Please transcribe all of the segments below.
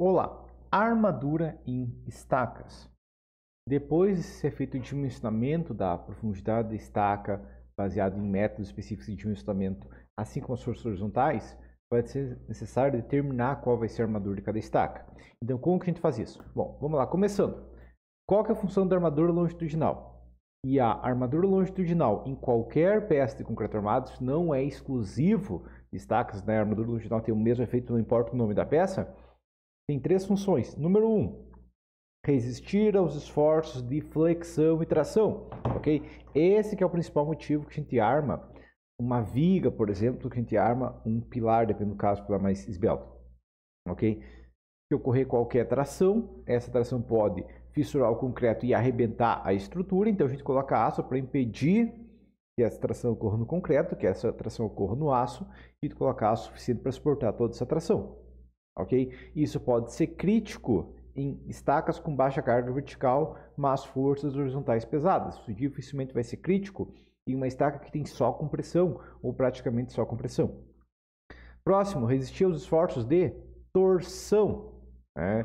Olá, armadura em estacas. Depois de ser feito o dimensionamento da profundidade da estaca, baseado em métodos específicos de dimensionamento, assim como as forças horizontais, vai ser necessário determinar qual vai ser a armadura de cada estaca. Então, como que a gente faz isso? Bom, vamos lá, começando. Qual é a função da armadura longitudinal? E a armadura longitudinal em qualquer peça de concreto armado não é exclusivo de estacas, né? A armadura longitudinal tem o mesmo efeito, não importa o nome da peça tem três funções. Número um, resistir aos esforços de flexão e tração, ok? Esse que é o principal motivo que a gente arma uma viga, por exemplo, que a gente arma um pilar, dependendo do caso, pilar mais esbelto, ok? Se ocorrer qualquer tração, essa tração pode fissurar o concreto e arrebentar a estrutura, então a gente coloca aço para impedir que essa tração ocorra no concreto, que essa tração ocorra no aço, e colocar aço suficiente para suportar toda essa tração ok? Isso pode ser crítico em estacas com baixa carga vertical, mas forças horizontais pesadas. Isso dificilmente vai ser crítico em uma estaca que tem só compressão ou praticamente só compressão. Próximo, resistir aos esforços de torção. Né?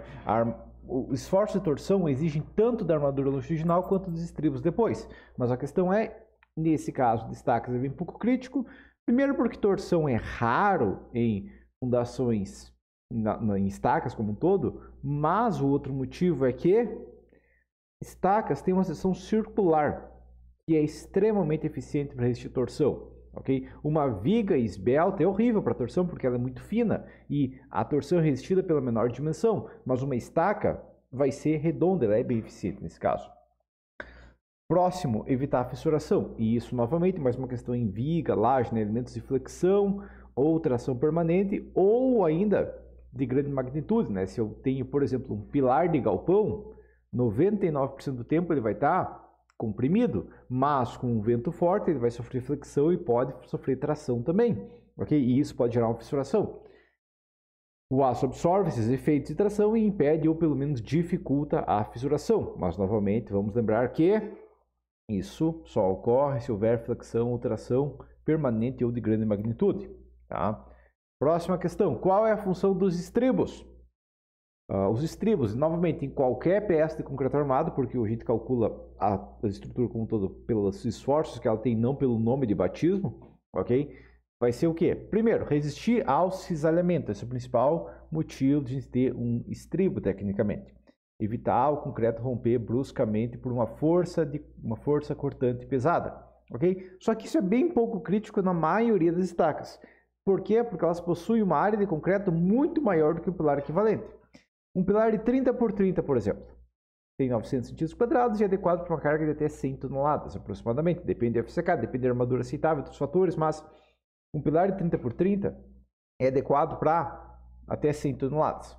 o esforço de torção exige tanto da armadura longitudinal quanto dos estribos depois. Mas a questão é, nesse caso, destaques é bem pouco crítico. Primeiro porque torção é raro em fundações na, na, em estacas como um todo, mas o outro motivo é que estacas têm uma seção circular que é extremamente eficiente para resistir torção. Okay? Uma viga esbelta é horrível para torção porque ela é muito fina e a torção é resistida pela menor dimensão, mas uma estaca vai ser redonda, ela é bem eficiente nesse caso. Próximo, evitar a fissuração. E isso novamente, mais uma questão em viga, laje, né? elementos de flexão ou tração permanente, ou ainda de grande magnitude, né? Se eu tenho, por exemplo, um pilar de galpão, 99% do tempo ele vai estar tá comprimido, mas com um vento forte ele vai sofrer flexão e pode sofrer tração também, ok? E isso pode gerar uma fissuração. O aço absorve esses efeitos de tração e impede ou pelo menos dificulta a fissuração, mas novamente vamos lembrar que isso só ocorre se houver flexão ou tração permanente ou de grande magnitude, tá? Próxima questão: qual é a função dos estribos? Uh, os estribos, novamente, em qualquer peça de concreto armado, porque a gente calcula a, a estrutura como um todo pelos esforços que ela tem, não pelo nome de batismo, ok? Vai ser o quê? Primeiro, resistir ao cisalhamento. Esse é o principal motivo de a gente ter um estribo, tecnicamente. Evitar o concreto romper bruscamente por uma força, de, uma força cortante pesada, ok? Só que isso é bem pouco crítico na maioria das estacas. Por quê? Porque elas possuem uma área de concreto muito maior do que o pilar equivalente. Um pilar de 30 por 30, por exemplo, tem 900 centímetros quadrados e é adequado para uma carga de até 100 toneladas, aproximadamente. Depende da FCK, depende da armadura aceitável, outros fatores, mas um pilar de 30 por 30 é adequado para até 100 toneladas.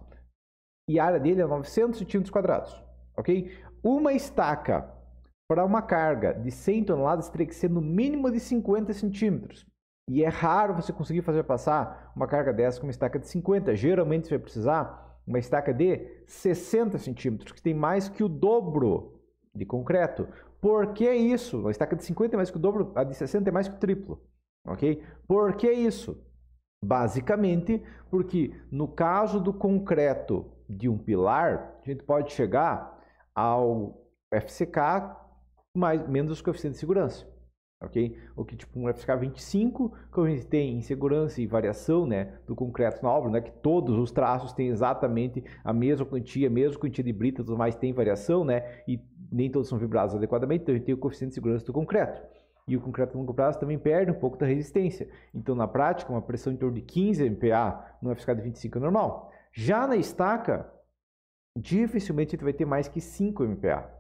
E a área dele é 900 centímetros quadrados, ok? Uma estaca para uma carga de 100 toneladas teria que ser no mínimo de 50 centímetros. E é raro você conseguir fazer passar uma carga dessa com uma estaca de 50. Geralmente você vai precisar uma estaca de 60 centímetros, que tem mais que o dobro de concreto. Por que isso? Uma estaca de 50 é mais que o dobro, a de 60 é mais que o triplo. Ok? Por que isso? Basicamente, porque no caso do concreto de um pilar, a gente pode chegar ao FCK mais menos o coeficiente de segurança ok? O que tipo um FSK 25, que a gente tem insegurança e variação, né, do concreto na obra, né, que todos os traços têm exatamente a mesma quantia, a mesma quantia de brita, tudo mais tem variação, né, e nem todos são vibrados adequadamente, então a gente tem o coeficiente de segurança do concreto. E o concreto a longo prazo também perde um pouco da resistência. Então, na prática, uma pressão em torno de 15 MPa no FSK de 25 é normal. Já na estaca, dificilmente a gente vai ter mais que 5 MPa.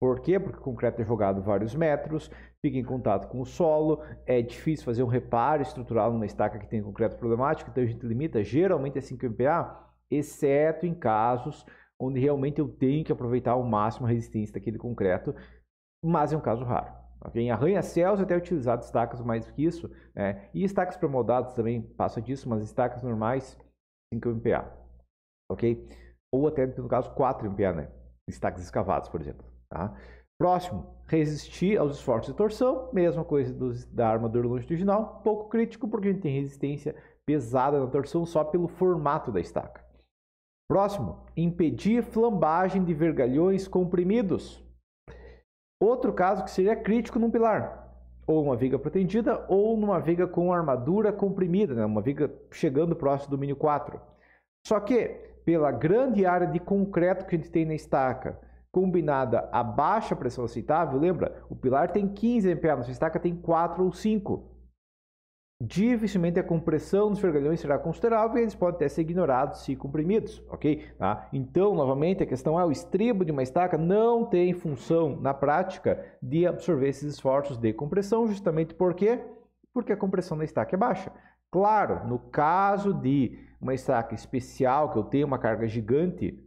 Por quê? Porque o concreto é jogado vários metros, fica em contato com o solo, é difícil fazer um reparo estrutural numa estaca que tem concreto problemático, então a gente limita geralmente a é 5 MPa, exceto em casos onde realmente eu tenho que aproveitar ao máximo a resistência daquele concreto, mas é um caso raro. Okay? Em arranha-céus é até utilizado estacas mais do que isso, né? e estacas premoldadas também passa disso, mas estacas normais 5 MPa, ok? Ou até, no caso, 4 MPa, né? Estacas escavadas, por exemplo. Tá? Próximo, resistir aos esforços de torção, mesma coisa dos, da armadura longitudinal, pouco crítico porque a gente tem resistência pesada na torção só pelo formato da estaca. Próximo, impedir flambagem de vergalhões comprimidos. Outro caso que seria crítico num pilar, ou uma viga protendida, ou numa viga com armadura comprimida, né? uma viga chegando próximo do mínimo 4. Só que, pela grande área de concreto que a gente tem na estaca, combinada a baixa pressão aceitável, lembra? O pilar tem 15 MPa, a estaca tem 4 ou 5. Dificilmente a compressão dos vergalhões será considerável e eles podem até ser ignorados se comprimidos, ok? Tá? Então, novamente, a questão é o estribo de uma estaca não tem função na prática de absorver esses esforços de compressão, justamente por quê? Porque a compressão da estaca é baixa. Claro, no caso de uma estaca especial que eu tenho uma carga gigante,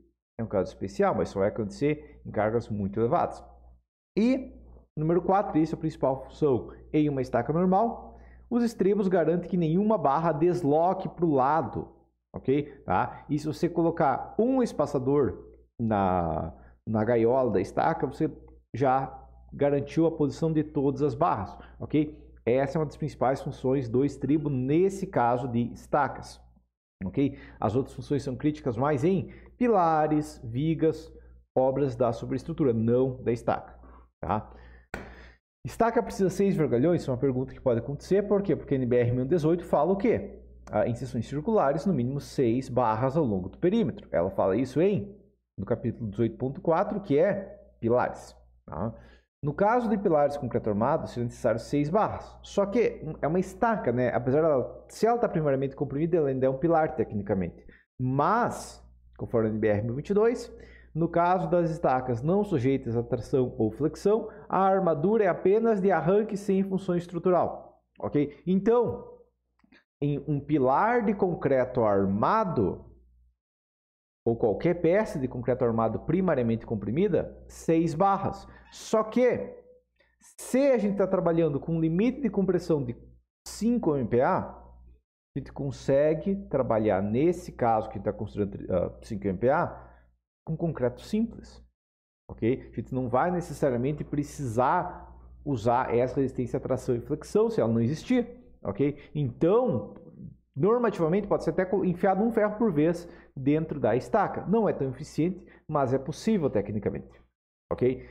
é um caso especial, mas só vai acontecer em cargas muito elevadas. E, número 4, isso é a principal função em uma estaca normal. Os extremos garantem que nenhuma barra desloque para o lado, ok? Tá? E se você colocar um espaçador na, na gaiola da estaca, você já garantiu a posição de todas as barras, ok? Essa é uma das principais funções do estribo nesse caso de estacas, ok? As outras funções são críticas mais em pilares, vigas, obras da superestrutura, não da estaca. Tá? Estaca precisa seis vergalhões? Isso é uma pergunta que pode acontecer. Por quê? Porque a NBR 1018 fala o quê? em ah, seções circulares, no mínimo seis barras ao longo do perímetro. Ela fala isso em no capítulo 18.4, que é pilares. Tá? No caso de pilares com concreto armado, serão necessários seis barras. Só que é uma estaca, né? Apesar dela, se ela está primariamente comprimida, ela ainda é um pilar, tecnicamente. Mas conforme a NBR 1022. No caso das estacas não sujeitas a tração ou flexão, a armadura é apenas de arranque sem função estrutural, ok? Então, em um pilar de concreto armado, ou qualquer peça de concreto armado primariamente comprimida, seis barras. Só que, se a gente está trabalhando com um limite de compressão de 5 MPa, a gente consegue trabalhar nesse caso que está construindo uh, ah, 5MPA com concreto simples. Ok? A gente não vai necessariamente precisar usar essa resistência à tração e flexão se ela não existir. Ok? Então, normativamente pode ser até enfiado um ferro por vez dentro da estaca. Não é tão eficiente, mas é possível tecnicamente. Ok?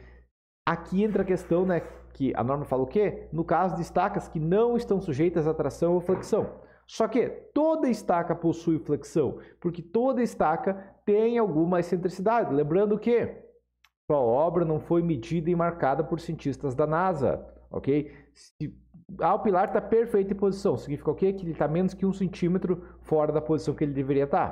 Aqui entra a questão né, que a norma fala o quê? No caso de estacas que não estão sujeitas à tração ou flexão. Só que toda estaca possui flexão, porque toda estaca tem alguma excentricidade. Lembrando que a obra não foi medida e marcada por cientistas da NASA, ok? Se, ah, o pilar está perfeito em posição, significa o quê? Que ele está menos que um centímetro fora da posição que ele deveria estar.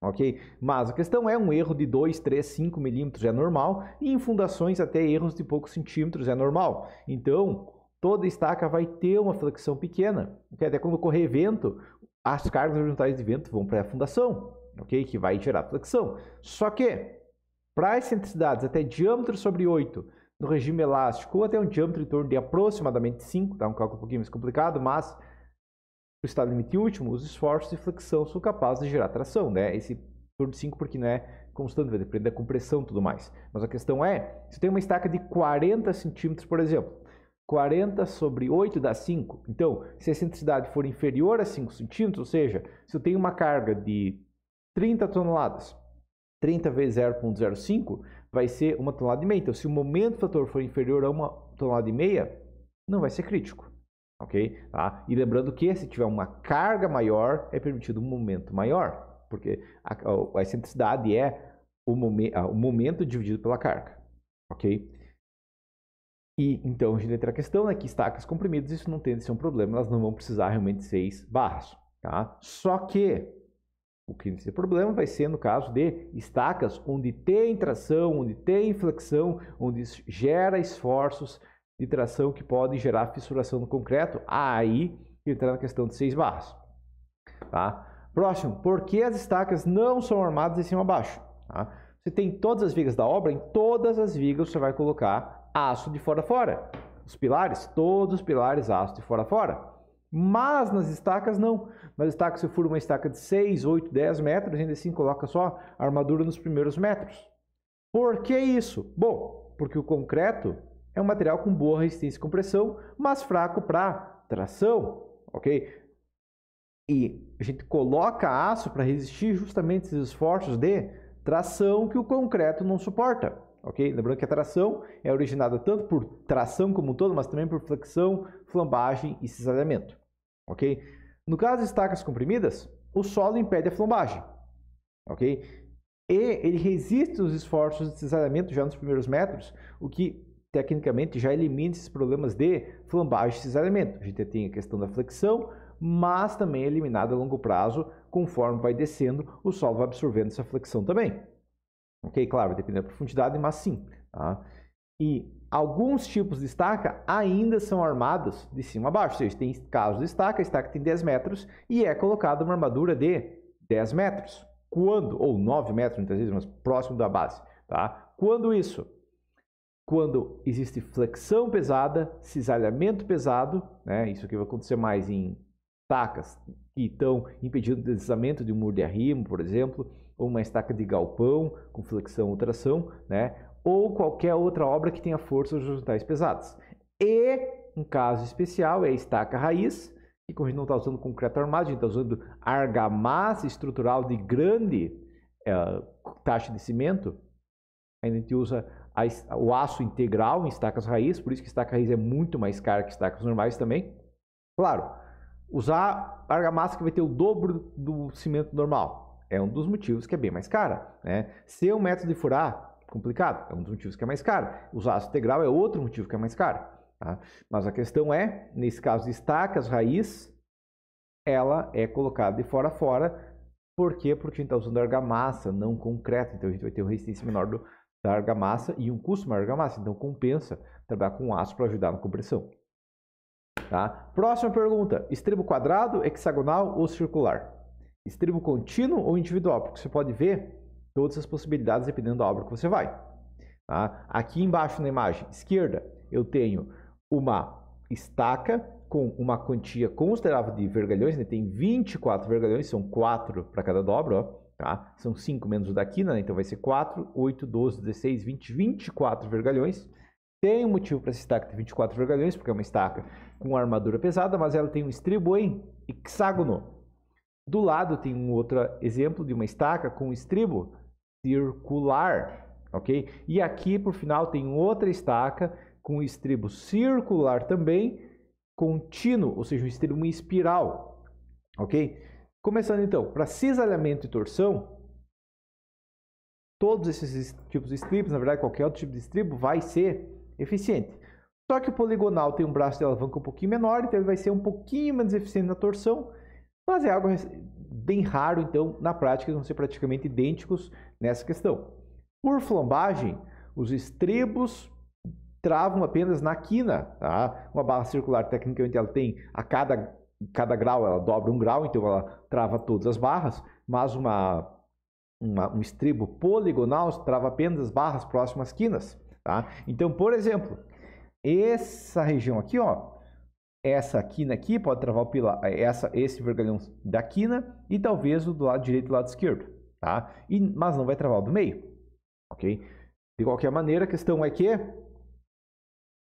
Tá ok? Mas a questão é um erro de 2, 3, 5 milímetros é normal e em fundações até erros de poucos centímetros é normal. Então, toda estaca vai ter uma flexão pequena, porque até quando correr vento, as cargas horizontais de vento vão para a fundação, ok? Que vai gerar flexão. Só que, para excentricidades até diâmetro sobre 8, no regime elástico, ou até um diâmetro em torno de aproximadamente 5, tá? Um cálculo um pouquinho mais complicado, mas o estado limite último, os esforços de flexão são capazes de gerar tração, né? Esse torno de 5 porque não é constante, vai depender da compressão e tudo mais. Mas a questão é, se tem uma estaca de 40 centímetros, por exemplo, 40 sobre 8 dá 5. Então, se a excentricidade for inferior a 5 centímetros, ou seja, se eu tenho uma carga de 30 toneladas, 30 vezes 0,05 vai ser uma tonelada e meia. Então, se o momento fator for inferior a uma tonelada e meia, não vai ser crítico. Ok? Tá? E lembrando que se tiver uma carga maior, é permitido um momento maior, porque a, a, a excentricidade é o, momen, a, o momento dividido pela carga. Ok? E então a gente entra a questão né, que estacas comprimidas, isso não tende a ser um problema, elas não vão precisar realmente de seis barras. Tá? Só que o que tem problema vai ser no caso de estacas onde tem tração, onde tem flexão, onde gera esforços de tração que podem gerar fissuração no concreto. Aí entra na questão de seis barras. Tá? Próximo, por que as estacas não são armadas de cima a baixo? Tá? Você tem todas as vigas da obra, em todas as vigas você vai colocar aço de fora a fora. Os pilares, todos os pilares aço de fora a fora. Mas nas estacas não. Nas estacas, se for uma estaca de 6, 8, 10 metros, ainda assim coloca só armadura nos primeiros metros. Por que isso? Bom, porque o concreto é um material com boa resistência e compressão, mas fraco para tração, ok? E a gente coloca aço para resistir justamente esses esforços de tração que o concreto não suporta ok? Lembrando que a tração é originada tanto por tração como um todo, mas também por flexão, flambagem e cisalhamento, ok? No caso de estacas comprimidas, o solo impede a flambagem, ok? E ele resiste os esforços de cisalhamento já nos primeiros metros, o que tecnicamente já elimina esses problemas de flambagem e cisalhamento. A gente tem a questão da flexão, mas também é eliminada a longo prazo, conforme vai descendo, o solo vai absorvendo essa flexão também. Ok? Claro, depende da profundidade, mas sim. Tá? E alguns tipos de estaca ainda são armados de cima a baixo. Ou seja, tem casos de estaca, a estaca tem 10 metros e é colocada uma armadura de 10 metros. Quando, ou 9 metros muitas vezes, mas próximo da base. Tá? Quando isso? Quando existe flexão pesada, cisalhamento pesado, né? isso que vai acontecer mais em tacas que estão impedindo o deslizamento de um muro de arrimo, por exemplo, ou uma estaca de galpão com flexão ou tração, né? ou qualquer outra obra que tenha forças horizontais pesadas. E um caso especial é a estaca raiz, que como a gente não está usando concreto armado, a gente está usando argamassa estrutural de grande é, taxa de cimento, a gente usa a, o aço integral em estacas raiz, por isso que estaca raiz é muito mais cara que estacas normais também. Claro, usar argamassa que vai ter o dobro do cimento normal, é um dos motivos que é bem mais cara. Né? Ser é um método de furar, complicado, é um dos motivos que é mais caro. Usar aço integral é outro motivo que é mais caro. Tá? Mas a questão é, nesse caso, estacas raiz, ela é colocada de fora a fora. Por quê? Porque a gente está usando argamassa, não concreto. Então a gente vai ter uma resistência menor do, da argamassa e um custo maior da argamassa. Então compensa trabalhar com aço para ajudar na compressão. Tá? Próxima pergunta: extremo quadrado, hexagonal ou circular? estribo contínuo ou individual, porque você pode ver todas as possibilidades dependendo da obra que você vai. Tá? Aqui embaixo na imagem esquerda, eu tenho uma estaca com uma quantia considerável de vergalhões, né? tem 24 vergalhões, são 4 para cada dobra, ó, tá? são 5 menos o daqui, né? então vai ser 4, 8, 12, 16, 20, 24 vergalhões. Tem um motivo para essa estaca ter 24 vergalhões, porque é uma estaca com armadura pesada, mas ela tem um estribo em hexágono. Do lado tem um outro exemplo de uma estaca com estribo circular, ok? E aqui por final tem outra estaca com estribo circular também, contínuo, ou seja, um estribo em espiral, ok? Começando então, para cisalhamento e torção, todos esses tipos de estribos, na verdade qualquer outro tipo de estribo, vai ser eficiente. Só que o poligonal tem um braço de alavanca um pouquinho menor, então ele vai ser um pouquinho menos eficiente na torção, mas é algo bem raro, então na prática vão ser praticamente idênticos nessa questão. Por flambagem, os estribos travam apenas na quina, tá? Uma barra circular, tecnicamente, ela tem a cada, cada grau, ela dobra um grau, então ela trava todas as barras, mas uma, uma um estribo poligonal trava apenas as barras próximas às quinas, tá? Então, por exemplo, essa região aqui, ó, essa quina aqui pode travar o pilar, eh, essa, esse vergalhão da quina e talvez o do lado direito e do lado esquerdo, tá? E, mas não vai travar o do meio, ok? De qualquer maneira, a questão é que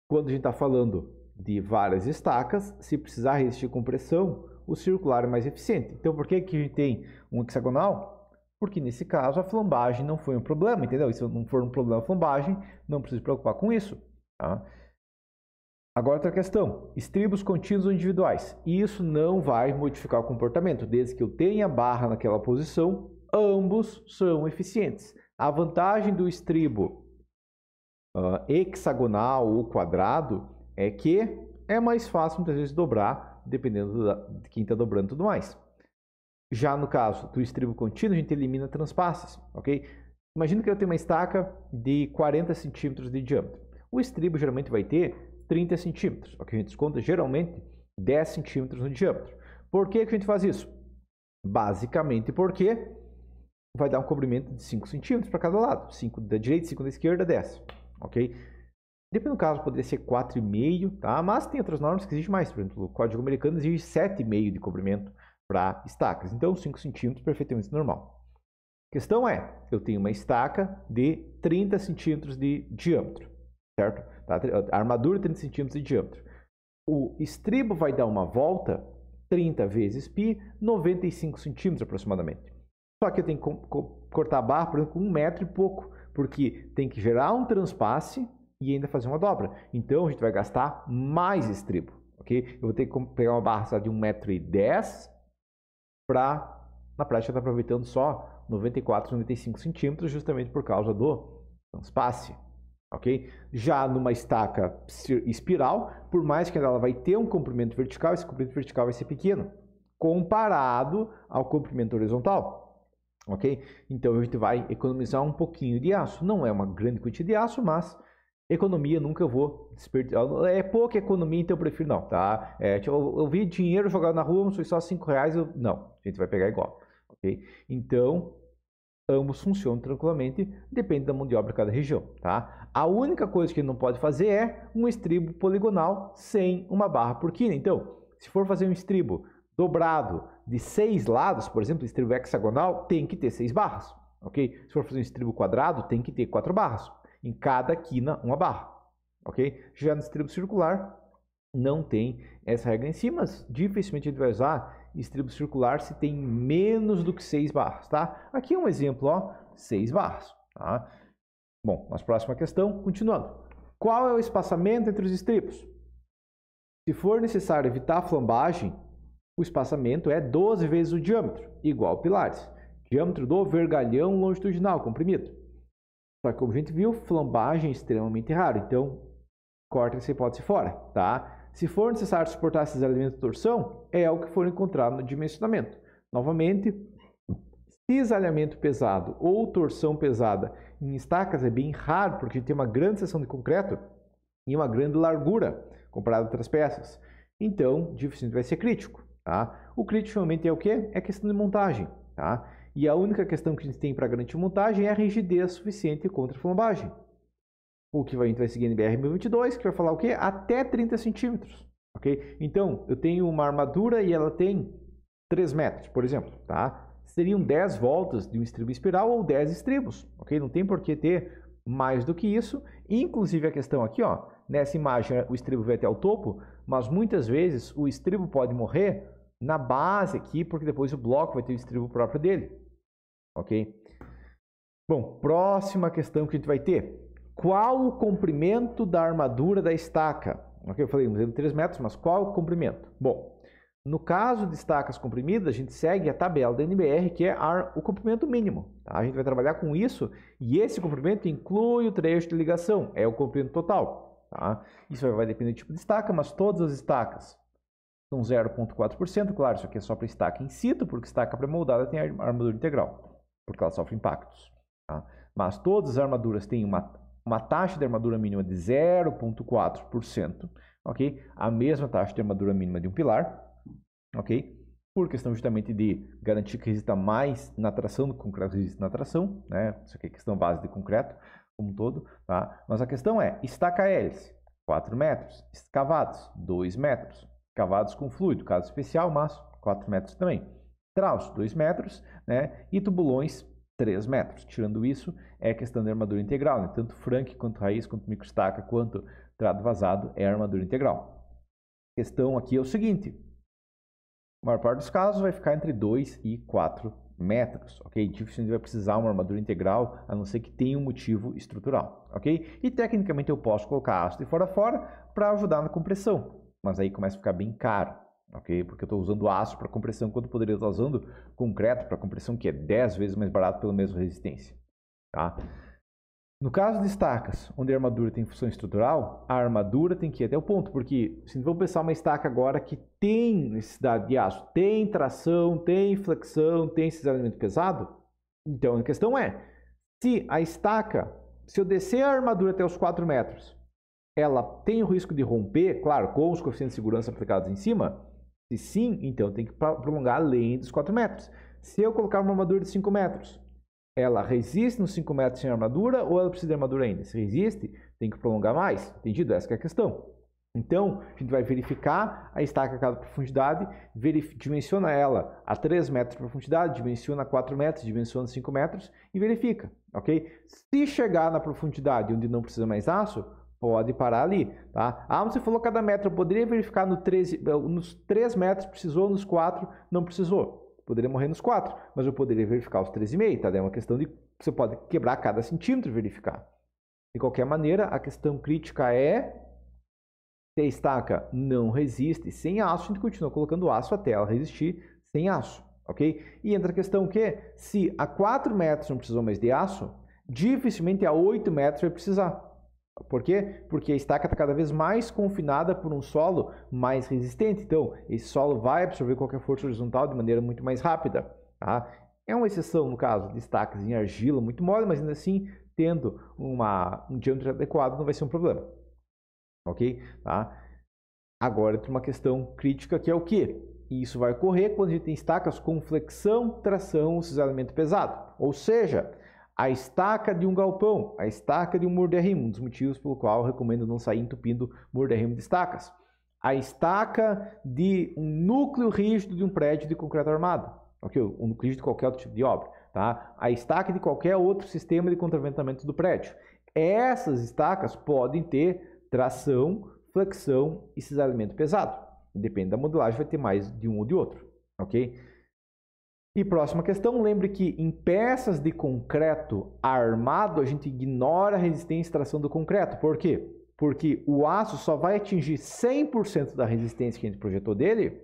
quando a gente está falando de várias estacas, se precisar resistir compressão, o circular é mais eficiente. Então, por que, que a gente tem um hexagonal? Porque nesse caso a flambagem não foi um problema, entendeu? E se não for um problema a flambagem, não precisa se preocupar com isso. Tá? Agora outra questão, estribos contínuos ou individuais. Isso não vai modificar o comportamento, desde que eu tenha barra naquela posição, ambos são eficientes. A vantagem do estribo uh, hexagonal ou quadrado é que é mais fácil muitas vezes dobrar, dependendo da, de quem está dobrando e tudo mais. Já no caso do estribo contínuo, a gente elimina transpasses, ok? Imagina que eu tenho uma estaca de 40 centímetros de diâmetro. O estribo geralmente vai ter 30 centímetros. o que a gente desconta geralmente 10 centímetros no diâmetro. Por que, que a gente faz isso? Basicamente porque vai dar um comprimento de 5 centímetros para cada lado. 5 da direita, 5 da esquerda, 10. Ok? Depende do caso, poderia ser 4,5, tá? Mas tem outras normas que exigem mais. Por exemplo, o Código Americano exige 7,5 de comprimento para estacas. Então, 5 centímetros perfeitamente normal. A questão é, eu tenho uma estaca de 30 centímetros de diâmetro certo? Tá? A armadura 30 centímetros de diâmetro. O estribo vai dar uma volta 30 vezes pi, 95 centímetros aproximadamente. Só que eu tenho que cortar a barra, por exemplo, com um metro e pouco, porque tem que gerar um transpasse e ainda fazer uma dobra. Então a gente vai gastar mais estribo, ok? Eu vou ter que pegar uma barra de 1,10m para, na prática, estar tá aproveitando só 94, 95 centímetros, justamente por causa do transpasse ok? Já numa estaca espiral, por mais que ela vai ter um comprimento vertical, esse comprimento vertical vai ser pequeno, comparado ao comprimento horizontal, ok? Então a gente vai economizar um pouquinho de aço, não é uma grande quantidade de aço, mas economia nunca eu vou desperdiçar, é pouca economia, então eu prefiro não, tá? É, tipo, eu, eu vi dinheiro jogado na rua, não foi só 5 reais, eu... não, a gente vai pegar igual, ok? Então ambos funcionam tranquilamente, depende da mão de obra de cada região, tá? A única coisa que não pode fazer é um estribo poligonal sem uma barra por quina. Então, se for fazer um estribo dobrado de seis lados, por exemplo, estribo hexagonal, tem que ter seis barras, ok? Se for fazer um estribo quadrado, tem que ter quatro barras. Em cada quina, uma barra, ok? Já no estribo circular, não tem essa regra em si, mas dificilmente ele vai usar estribo circular se tem menos do que 6 barras, tá? Aqui é um exemplo, ó, 6 barras, tá? Bom, mas próxima questão, continuando. Qual é o espaçamento entre os estribos? Se for necessário evitar a flambagem, o espaçamento é 12 vezes o diâmetro, igual pilares. Diâmetro do vergalhão longitudinal comprimido. Só que como a gente viu, flambagem é extremamente raro, então corta essa hipótese fora, tá? Se for necessário suportar esses elementos de torção, é o que for encontrado no dimensionamento. Novamente, cisalhamento pesado ou torção pesada em estacas é bem raro, porque tem uma grande seção de concreto e uma grande largura comparado a outras peças. Então, dificilmente vai ser crítico. Tá? O crítico realmente é o que? É questão de montagem. Tá? E a única questão que a gente tem para garantir montagem é a rigidez suficiente contra a flambagem o que vai, gente vai seguir NBR 1022, que vai falar o quê? Até 30 centímetros, ok? Então, eu tenho uma armadura e ela tem 3 metros, por exemplo, tá? Seriam 10 voltas de um estribo espiral ou 10 estribos, ok? Não tem por que ter mais do que isso. Inclusive a questão aqui, ó, nessa imagem o estribo vai até o topo, mas muitas vezes o estribo pode morrer na base aqui, porque depois o bloco vai ter o estribo próprio dele, ok? Bom, próxima questão que a gente vai ter qual o comprimento da armadura da estaca? Aqui eu falei, medimos 3 metros, mas qual o comprimento? Bom, no caso de estacas comprimidas, a gente segue a tabela da NBR, que é o comprimento mínimo. Tá? A gente vai trabalhar com isso e esse comprimento inclui o trecho de ligação, é o comprimento total. Tá? Isso vai depender do tipo de estaca, mas todas as estacas são 0,4%. Claro, isso aqui é só para estaca in situ, porque estaca pré-moldada tem armadura integral, porque ela sofre impactos. Tá? Mas todas as armaduras têm uma uma taxa de armadura mínima de 0,4%, ok? A mesma taxa de armadura mínima de um pilar, ok? Por questão justamente de garantir que resista mais na tração do concreto resiste na tração, né? Isso aqui é questão base de concreto como um todo, tá? Mas a questão é, estaca hélice, 4 metros, escavados, 2 metros, cavados com fluido, caso especial, mas 4 metros também. Traus, 2 metros, né? E tubulões, 3 metros. Tirando isso, é questão de armadura integral. Né? Tanto frank, quanto raiz, quanto estaca, quanto trado vazado é armadura integral. A questão aqui é o seguinte. A maior parte dos casos vai ficar entre 2 e 4 metros, ok? Dificilmente vai precisar uma armadura integral, a não ser que tenha um motivo estrutural, ok? E tecnicamente eu posso colocar ácido de fora fora para ajudar na compressão, mas aí começa a ficar bem caro, ok? Porque eu estou usando aço para compressão, quando poderia estar usando concreto para compressão, que é 10 vezes mais barato pela mesma resistência, tá? No caso de estacas, onde a armadura tem função estrutural, a armadura tem que ir até o ponto, porque se vamos pensar uma estaca agora que tem necessidade de aço, tem tração, tem flexão, tem cisalhamento pesado, então a questão é, se a estaca, se eu descer a armadura até os 4 metros, ela tem o risco de romper, claro, com os coeficientes de segurança aplicados em cima, se sim, então tem que prolongar além dos 4 metros. Se eu colocar uma armadura de 5 metros, ela resiste nos 5 metros sem armadura ou ela precisa de armadura ainda? Se resiste, tem que prolongar mais. Entendido? Essa é a questão. Então, a gente vai verificar a estaca a cada profundidade, dimensiona ela a 3 metros de profundidade, dimensiona a 4 metros, dimensiona 5 metros e verifica, ok? Se chegar na profundidade onde não precisa mais aço, pode parar ali, tá? Ah, você falou cada metro, eu poderia verificar no 13, eh, nos 3 metros, precisou, nos 4 não precisou. Poderia morrer nos 4, mas eu poderia verificar os 3,5, tá? É uma questão de você pode quebrar cada centímetro e verificar. De qualquer maneira, a questão crítica é se a estaca não resiste sem aço, a gente continua colocando aço até ela resistir sem aço, ok? E entra a questão que se a 4 metros não precisou mais de aço, dificilmente a 8 metros vai precisar. Por quê? Porque a estaca está cada vez mais confinada por um solo mais resistente. Então, esse solo vai absorver qualquer força horizontal de maneira muito mais rápida. Tá? É uma exceção no caso de estacas em argila muito mole, mas ainda assim, tendo uma, um diâmetro adequado, não vai ser um problema. Ok? Tá? Agora entra uma questão crítica que é o que? Isso vai ocorrer quando a gente tem estacas com flexão, tração, cisalhamento pesado. Ou seja, a estaca de um galpão, a estaca de um muro um dos motivos pelo qual recomendo não sair entupindo muro de estacas. A estaca de um núcleo rígido de um prédio de concreto armado, ok? Um núcleo rígido de qualquer outro tipo de obra, tá? A estaca de qualquer outro sistema de contraventamento do prédio. Essas estacas podem ter tração, flexão e cisalhamento pesado. Depende da modelagem, vai ter mais de um ou de outro, ok? E próxima questão, lembre que em peças de concreto armado, a gente ignora a resistência e tração do concreto. Por quê? Porque o aço só vai atingir 100% da resistência que a gente projetou dele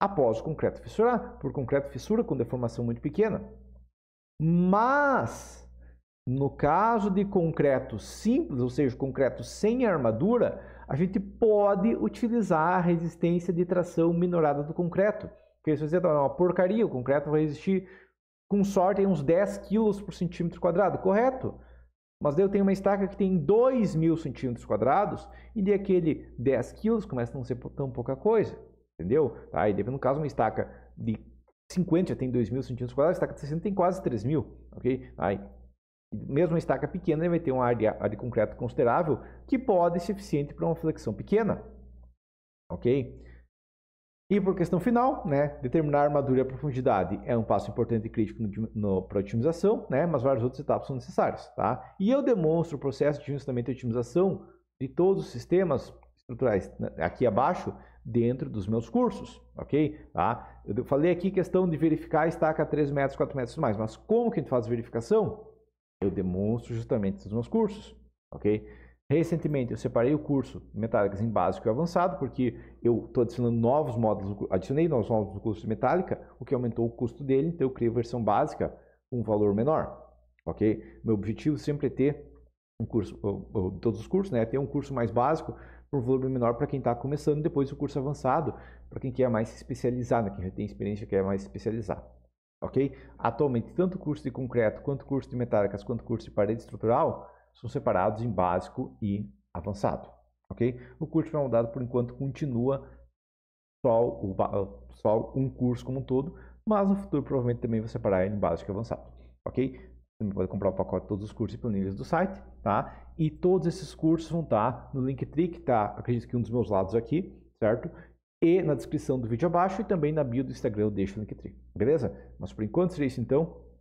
após o concreto fissurar, por concreto fissura com deformação é muito pequena. Mas, no caso de concreto simples, ou seja, concreto sem armadura, a gente pode utilizar a resistência de tração minorada do concreto. Porque se você tá uma porcaria, o concreto vai existir com sorte em uns 10 quilos por centímetro quadrado, correto? Mas daí eu tenho uma estaca que tem 2 mil centímetros quadrados e de aquele 10 quilos começa a não ser tão pouca coisa, entendeu? Tá? depende, no caso, uma estaca de 50 já tem 2 mil centímetros quadrados, a estaca de 60 tem quase 3 mil, ok? Aí, mesmo uma estaca pequena vai ter uma área, de concreto considerável que pode ser eficiente para uma flexão pequena, ok? E por questão final, né, determinar a armadura e a profundidade é um passo importante e crítico para a otimização, né, mas várias outras etapas são necessárias. Tá? E eu demonstro o processo de ajustamento e otimização de todos os sistemas estruturais né, aqui abaixo dentro dos meus cursos, ok? Tá? Eu falei aqui questão de verificar a estaca 3 metros, 4 metros mais, mas como que a gente faz a verificação? Eu demonstro justamente nos meus cursos, ok? Recentemente eu separei o curso Metálicas em Básico e Avançado, porque eu estou adicionando novos módulos, adicionei novos módulos do curso de Metálica, o que aumentou o custo dele, então eu criei a versão básica com um valor menor, ok? Meu objetivo sempre é ter um curso, ou, ou, todos os cursos, né? Ter um curso mais básico por um valor menor para quem está começando, depois o curso avançado para quem quer mais se especializar, né? quem já tem experiência quer mais se especializar, ok? Atualmente, tanto o curso de concreto, quanto o curso de metálicas, quanto o curso de parede estrutural são separados em básico e avançado, ok? O curso de pré-moldado, por enquanto, continua só, o, só um curso como um todo, mas no futuro provavelmente também vai separar em básico e avançado, ok? Você pode comprar o pacote de todos os cursos e planilhas do site, tá? E todos esses cursos vão estar no Linktree, que está, acredito que um dos meus lados aqui, certo? E na descrição do vídeo abaixo e também na bio do Instagram eu deixo o Linktree, beleza? Mas por enquanto seria isso então.